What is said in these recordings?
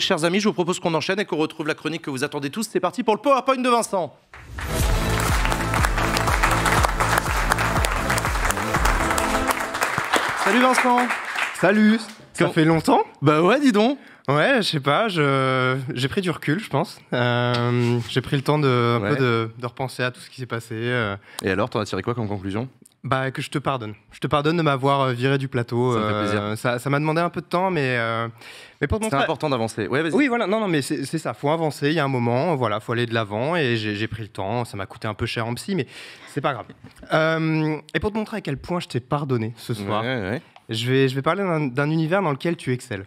Chers amis, je vous propose qu'on enchaîne et qu'on retrouve la chronique que vous attendez tous. C'est parti pour le PowerPoint de Vincent. Salut Vincent. Salut. Ça fait longtemps Bah ouais, dis donc. Ouais, je sais pas, j'ai pris du recul, je pense. Euh, j'ai pris le temps de, de, repenser à tout ce qui s'est passé. Euh. Et alors, t'en as tiré quoi comme conclusion bah, que je te pardonne. Je te pardonne de m'avoir euh, viré du plateau. Ça euh, m'a ça, demandé un peu de temps, mais, euh, mais pour C'est important d'avancer. Ouais, oui, voilà. Non, non, mais c'est ça. Faut avancer. Il y a un moment, voilà, faut aller de l'avant. Et j'ai pris le temps. Ça m'a coûté un peu cher en psy, mais c'est pas grave. et pour te montrer à quel point je t'ai pardonné ce soir, je vais, je vais parler d'un univers dans lequel tu excelles.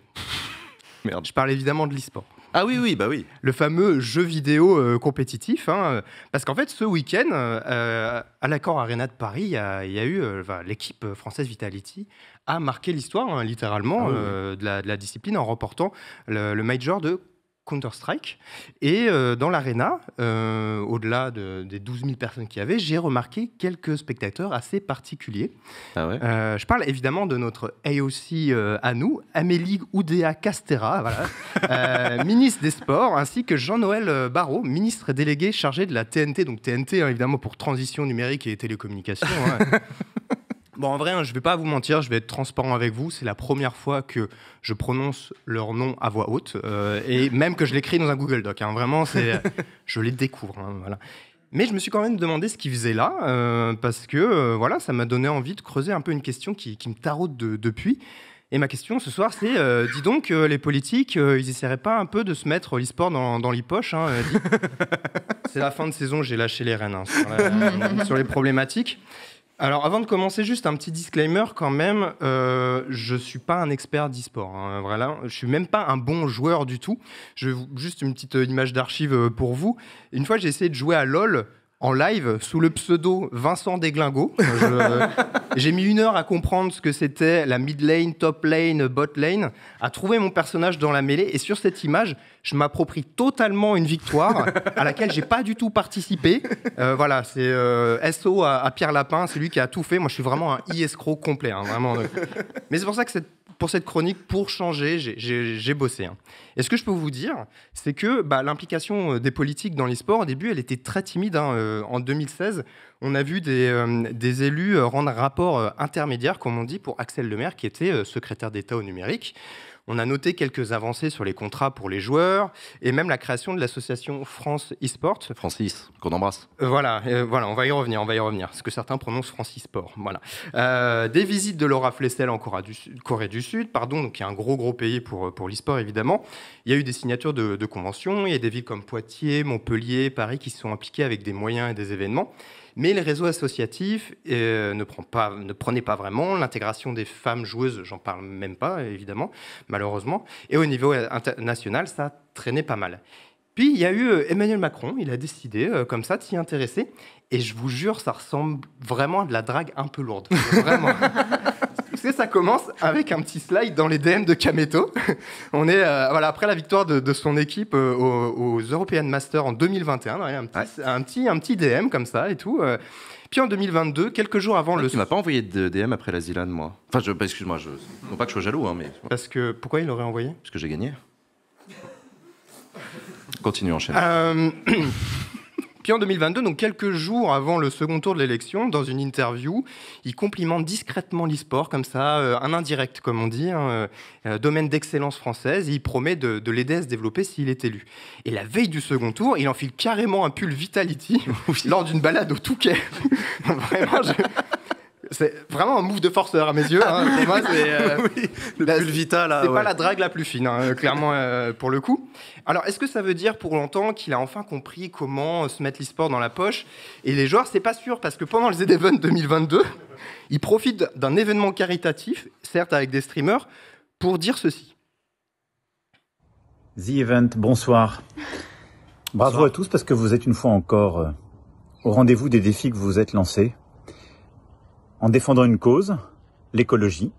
Je parle évidemment de l'e-sport. Ah oui, oui, bah oui. Le fameux jeu vidéo euh, compétitif. Hein, euh, parce qu'en fait, ce week-end, euh, à l'accord Arena de Paris, il y, a eu l'équipe française Vitality a marqué l'histoire, hein, littéralement, ah de, la, discipline en remportant le, le major de Counter-Strike. Et euh, dans l'arena, euh, au-delà des 12 000 personnes qu'il y avait, j'ai remarqué quelques spectateurs assez particuliers. Ah euh, je parle évidemment de notre AOC à nous, Amélie Oudéa Castera, ministre des Sports, ainsi que Jean-Noël Barrot, ministre délégué chargé de la TNT, donc TNT hein, évidemment pour transition numérique et télécommunications. Hein. Bon, en vrai, hein, je ne vais pas vous mentir, je vais être transparent avec vous. C'est la première fois que je prononce leur nom à voix haute, euh, et même que je l'écris dans un Google Doc. Hein. vraiment, c'est, je les découvre. Hein, voilà. Mais je me suis quand même demandé ce qu'ils faisaient là, euh, parce que euh, voilà, ça m'a donné envie de creuser un peu une question qui, me tarote depuis. Et ma question ce soir, c'est dis donc, les politiques, ils n'essaieraient pas un peu de se mettre l'e-sport dans, les poches C'est la fin de saison, j'ai lâché les rênes sur, les problématiques. Alors avant de commencer, juste un petit disclaimer quand même, euh, je ne suis pas un expert d'e-sport, hein, je ne suis même pas un bon joueur du tout. Je, juste une petite euh, image d'archive euh, pour vous. Une fois j'ai essayé de jouer à LOL en live sous le pseudo Vincent Desglingos. J'ai mis une heure à comprendre ce que c'était la mid lane, top lane, bot lane, à trouver mon personnage dans la mêlée. Et sur cette image, je m'approprie totalement une victoire à laquelle j'ai pas du tout participé. Euh, voilà, c'est euh, SO à, Pierre Lapin, c'est lui qui a tout fait. Moi, je suis vraiment un e-escroc complet, hein, vraiment. Mais c'est pour ça que cette pour cette chronique, pour changer, j'ai bossé. Hein. Et ce que je peux vous dire, c'est que bah, l'implication euh, des politiques dans l'esport, sport au début, elle était très timide. Hein, euh, en 2016, on a vu des, euh, des élus rendre un rapport intermédiaire, comme on dit, pour Axel Lemaire, qui était secrétaire d'État au numérique. On a noté quelques avancées sur les contrats pour les joueurs et même la création de l'association France eSport. Francis, qu'on embrasse. Euh, voilà, euh, voilà, on va y revenir, on va y revenir. Ce que certains prononcent Francis Sport. Voilà. Euh, des visites de Laura Flessel en Corée du, Sud, Corée pardon, donc qui est un gros gros pays pour, pour l'esport évidemment. Il y a eu des signatures de, de conventions, il y a des villes comme Poitiers, Montpellier, Paris qui se sont impliquées avec des moyens et des événements. Mais les réseaux associatifs euh, ne, prend pas, prenaient pas vraiment. L'intégration des femmes joueuses, j'en parle même pas, évidemment, malheureusement. Et au niveau euh, international, ça traînait pas mal. Puis il y a eu euh, Emmanuel Macron, il a décidé comme ça de s'y intéresser. Et je vous jure, ça ressemble vraiment à de la drague un peu lourde. Vraiment. ça commence avec un petit slide dans les DM de Kameto. On est, euh, voilà, après la victoire de, son équipe euh, aux, European Masters en 2021, un petit, un, petit, DM comme ça et tout. Euh. Puis en 2022, quelques jours avant ah, le. Tu m'as pas envoyé de DM après la Zilan, moi. Enfin, je, excuse-moi, je... non pas que je sois jaloux, hein, mais. Parce que pourquoi il l'aurait envoyé Parce que j'ai gagné. Continue, enchaîne. Puis en 2022, donc quelques jours avant le second tour de l'élection, dans une interview, il complimente discrètement l'e-sport, comme ça, euh, un indirect, comme on dit, un hein, euh, euh, domaine d'excellence française, il promet de, de l'aider à se développer s'il est élu. Et la veille du second tour, il enfile carrément un pull Vitality lors d'une balade au Touquet. Vraiment, je... C'est vraiment un move de forceur à mes yeux. c'est pas la drague la plus fine, hein, clairement euh, pour le coup. Alors, est-ce que ça veut dire pour longtemps qu'il a enfin compris comment se mettre l'e-sport dans la poche Et les joueurs, c'est pas sûr parce que pendant les Event 2022, ils profitent d'un événement caritatif, certes avec des streamers, pour dire ceci. The Event, bonsoir. Bravo à tous parce que vous êtes une fois encore euh, au rendez-vous des défis que vous vous êtes lancés en défendant une cause, l'écologie,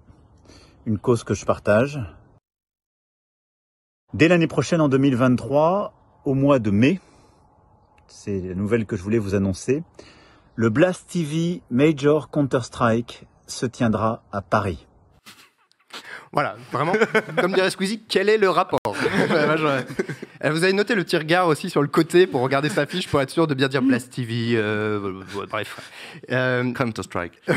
une cause que je partage. Dès l'année prochaine, en 2023, au mois de mai, c'est la nouvelle que je voulais vous annoncer, le Blast TV Major Counter-Strike se tiendra à Paris. Voilà, vraiment, comme dirait Squeezie, quel est le rapport euh, vous avez noté le petit regard aussi sur le côté pour regarder sa fiche pour être sûr de bien dire Blast TV. Euh, euh, bref. Counter Strike.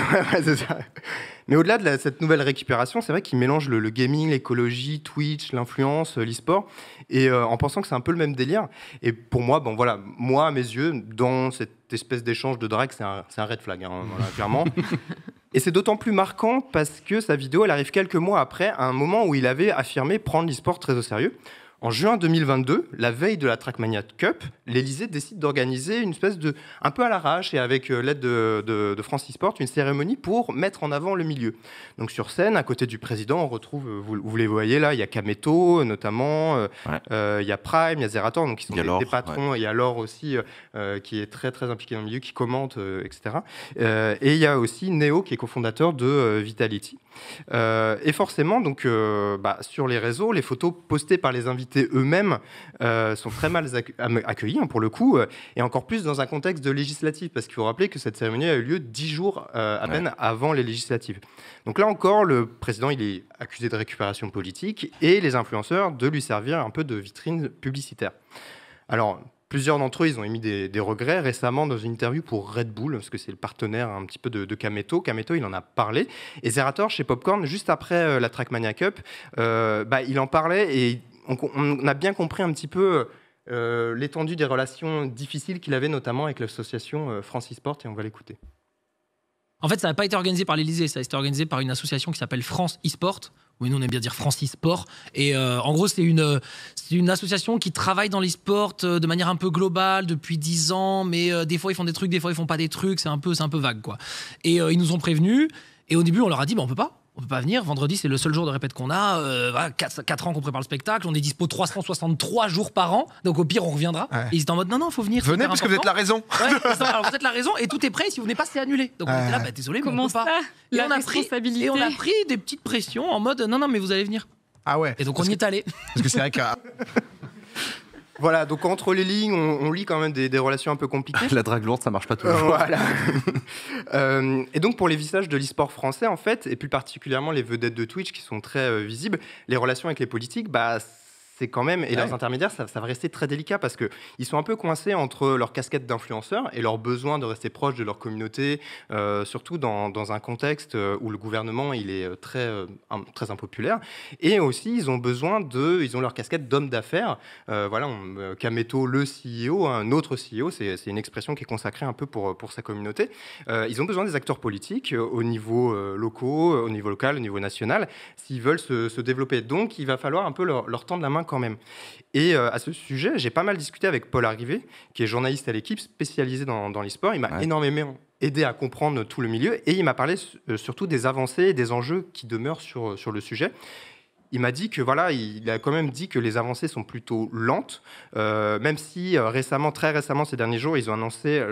Mais au-delà de cette nouvelle récupération, c'est vrai qu'il mélange le, gaming, l'écologie, Twitch, l'influence, l'e-sport, et en pensant que c'est un peu le même délire. Et pour moi, bon voilà, moi à mes yeux, dans cette espèce d'échange de drag c'est un, red flag, hein, clairement. Et c'est d'autant plus marquant parce que sa vidéo, elle arrive quelques mois après, à un moment où il avait affirmé prendre l'e-sport très au sérieux. En juin 2022, la veille de la Trackmania Cup, l'Elysée décide d'organiser une espèce de, un peu à l'arrache et avec euh, l'aide de, de, de, France une cérémonie pour mettre en avant le milieu. Donc sur scène, à côté du président, on retrouve, vous, vous les voyez là, il y a Kameto notamment, euh, euh, il y a Prime, il y a Zerator, donc ils sont des, patrons, et il y a Laure aussi qui est très très impliqué dans le milieu, qui commente, etc. et il y a aussi Neo qui est cofondateur de Vitality. et forcément, donc bah, sur les réseaux, les photos postées par les invités eux-mêmes euh, sont très mal accueillis, hein, pour le coup, euh, et encore plus dans un contexte de législative, parce qu'il faut rappeler que cette cérémonie a eu lieu dix jours euh, à peine avant les législatives. Donc là encore, le président, il est accusé de récupération politique, et les influenceurs de lui servir un peu de vitrine publicitaire. Alors, Plusieurs d'entre eux, ils ont émis des, regrets récemment dans une interview pour Red Bull, parce que c'est le partenaire un petit peu de, de Kameto. il en a parlé. Et Zerator, chez Popcorn, juste après la Trackmania Cup, bah, il en parlait et on, on, a bien compris un petit peu euh, l'étendue des relations difficiles qu'il avait notamment avec l'association euh, France e-Sport et on va l'écouter. En fait, ça n'a pas été organisé par l'Elysée, ça a été organisé par une association qui s'appelle France eSport, oui, nous on aime bien dire France eSport. Et euh, en gros, c'est une, association qui travaille dans l'eSport de manière un peu globale depuis 10 ans, mais des fois ils font des trucs, des fois ils font pas des trucs, c'est un peu, vague quoi. Et ils nous ont prévenus, et au début on leur a dit, bah, on peut pas, on peut pas venir. Vendredi, c'est le seul jour de répète qu'on a. Euh, 4, ans qu'on prépare le spectacle. On est dispo 363 jours par an. Donc au pire, on reviendra. ils étaient en mode non, non, faut venir. Venez parce que vous êtes la raison. vous êtes la raison et tout est prêt. Si vous venez pas, c'est annulé. Donc on était là, bah, désolé, mais on peut pas. Et on a pris des petites pressions en mode non, non, mais vous allez venir. Ah ouais. Et donc on y est allé. Parce que c'est un cas... Voilà, donc entre les lignes, on, lit quand même des, relations un peu compliquées. La drague lourde, ça marche pas toujours. Euh, voilà. Euh, et donc pour les visages de l'e-sport français, en fait, et plus particulièrement les vedettes de Twitch qui sont très euh, visibles, les relations avec les politiques, bah, c'est quand même, et leurs intermédiaires, ça, va rester très délicat parce qu'ils sont un peu coincés entre leur casquette d'influenceur et leur besoin de rester proche de leur communauté, euh, surtout dans, dans, un contexte euh, où le gouvernement il est euh, très, très impopulaire. Et aussi, ils ont besoin de, ils ont leur casquette d'homme d'affaires. Euh, voilà, Cametto le CEO, hein, un autre e CEO, c'est une expression qui est consacrée un peu pour, pour sa communauté. ils ont besoin des acteurs politiques au niveau locaux, au niveau local, au niveau national, s'ils veulent se, développer. Donc, il va falloir un peu leur, leur tendre la main quand même. Et euh, à ce sujet, j'ai pas mal discuté avec Paul Arrivé, qui est journaliste à l'équipe, spécialisé dans, dans l'e-sport. Il m'a énormément aidé à comprendre tout le milieu et il m'a parlé euh, surtout des avancées et des enjeux qui demeurent sur, euh, sur le sujet il m'a dit que voilà, il a quand même dit que les avancées sont plutôt lentes, même si récemment, très récemment, ces derniers jours, ils ont annoncé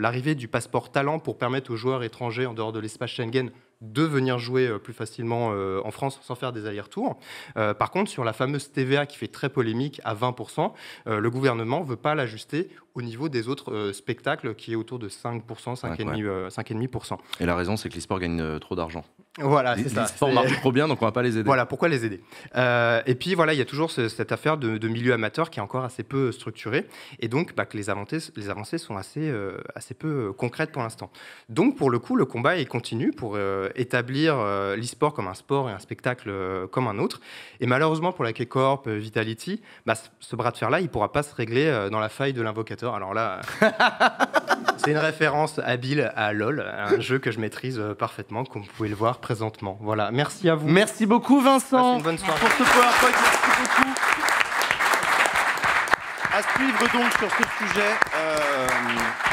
l'arrivée du passeport talent pour permettre aux joueurs étrangers en dehors de l'espace Schengen de venir jouer euh, plus facilement euh, en France sans faire des allers-retours. Euh, par contre, sur la fameuse TVA qui fait très polémique à 20%, le gouvernement ne veut pas l'ajuster au niveau des autres spectacles qui est autour de 5%, 5,5%. Et la raison, c'est que les sports gagnent trop d'argent. Voilà, c'est ça. Les sports marchent trop bien, donc on ne va pas les aider. Voilà, pourquoi les aider Et puis voilà, il y a toujours cette affaire de, milieu amateur qui est encore assez peu structurée, et donc bah, que les avancées, les avancées sont assez, assez peu concrètes pour l'instant. Donc pour le coup, le combat est continu pour euh, établir euh, l'e-sport comme un sport et un spectacle euh, comme un autre. Et malheureusement pour la K-Corp, Vitality, bah, ce bras de fer-là, il ne pourra pas se régler dans la faille de l'invocateur. Alors là, c'est une référence habile à LOL, un jeu que je maîtrise parfaitement, comme vous pouvez le voir présentement. Voilà, merci à vous. Merci beaucoup Vincent bonne soirée. pour ce Merci beaucoup. À suivre donc sur ce sujet.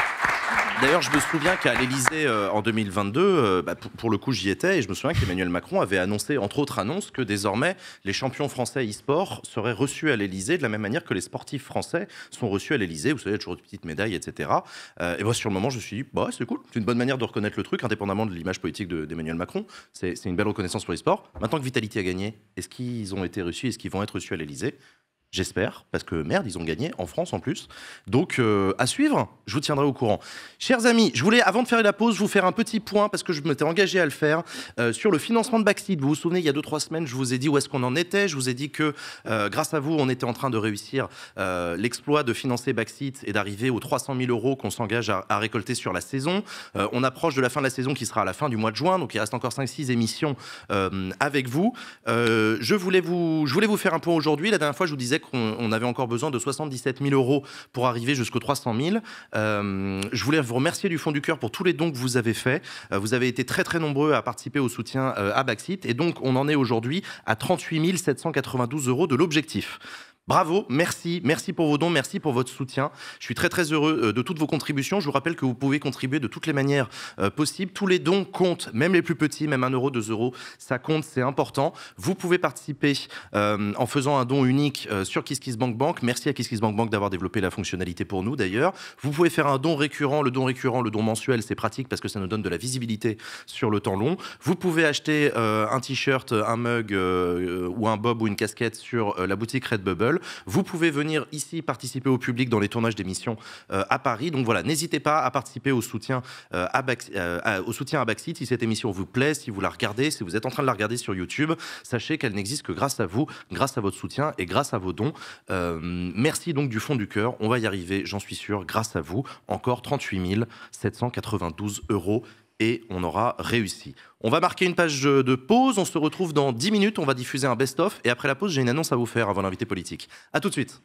D'ailleurs, je me souviens qu'à l'Elysée euh, en 2022, euh, bah, pour, le coup, j'y étais et je me souviens qu'Emmanuel Macron avait annoncé, entre autres annonces, que désormais les champions français e-sport seraient reçus à l'Elysée de la même manière que les sportifs français sont reçus à l'Elysée. Vous savez, il y toujours des petites médailles, etc. Euh, et moi, sur le moment, je me suis dit, bah, c'est cool, c'est une bonne manière de reconnaître le truc, indépendamment de l'image politique d'Emmanuel Macron. C'est une belle reconnaissance pour les sport Maintenant que Vitality a gagné, est-ce qu'ils ont été reçus, est-ce qu'ils vont être reçus à l'Elysée J'espère, parce que merde, ils ont gagné en France en plus. Donc euh, à suivre, je vous tiendrai au courant. Chers amis, je voulais, avant de faire la pause, vous faire un petit point, parce que je m'étais engagé à le faire, euh, sur le financement de Backseat. Vous vous souvenez, il y a 2-3 semaines, je vous ai dit où est-ce qu'on en était. Je vous ai dit que euh, grâce à vous, on était en train de réussir l'exploit de financer Backseat et d'arriver aux 300 000 euros qu'on s'engage à, récolter sur la saison. on approche de la fin de la saison qui sera à la fin du mois de juin, donc il reste encore 5-6 émissions avec vous. je, voulais vous je voulais vous faire un point aujourd'hui. La dernière fois, je vous disais qu'on avait encore besoin de 77 000 euros pour arriver jusqu'aux 300 000. Euh, je voulais vous remercier du fond du cœur pour tous les dons que vous avez faits. Euh, vous avez été très très nombreux à participer au soutien euh, à Baxit et donc on en est aujourd'hui à 38 792 euros de l'objectif. Bravo, merci, merci pour vos dons, merci pour votre soutien. Je suis très très heureux euh, de toutes vos contributions. Je vous rappelle que vous pouvez contribuer de toutes les manières euh, possibles. Tous les dons comptent, même les plus petits, même 1 euro, 2 euros, ça compte, c'est important. Vous pouvez participer euh, en faisant un don unique sur KissKissBankBank. Merci à KissKissBankBank d'avoir développé la fonctionnalité pour nous d'ailleurs. Vous pouvez faire un don récurrent, le don récurrent, le don mensuel, c'est pratique parce que ça nous donne de la visibilité sur le temps long. Vous pouvez acheter un t-shirt, un mug ou un bob ou une casquette sur la boutique Redbubble. Vous pouvez venir ici participer au public dans les tournages d'émissions euh, à Paris. Donc voilà, n'hésitez pas à participer au soutien, euh, à euh, Si cette émission vous plaît, si vous la regardez, si vous êtes en train de la regarder sur YouTube, sachez qu'elle n'existe que grâce à vous, grâce à votre soutien et grâce à vos dons. merci donc du fond du cœur. On va y arriver, j'en suis sûr, grâce à vous. Encore 38 792 euros et on aura réussi. On va marquer une page de pause, on se retrouve dans 10 minutes, on va diffuser un best-of et après la pause j'ai une annonce à vous faire avant l'invité politique. A tout de suite.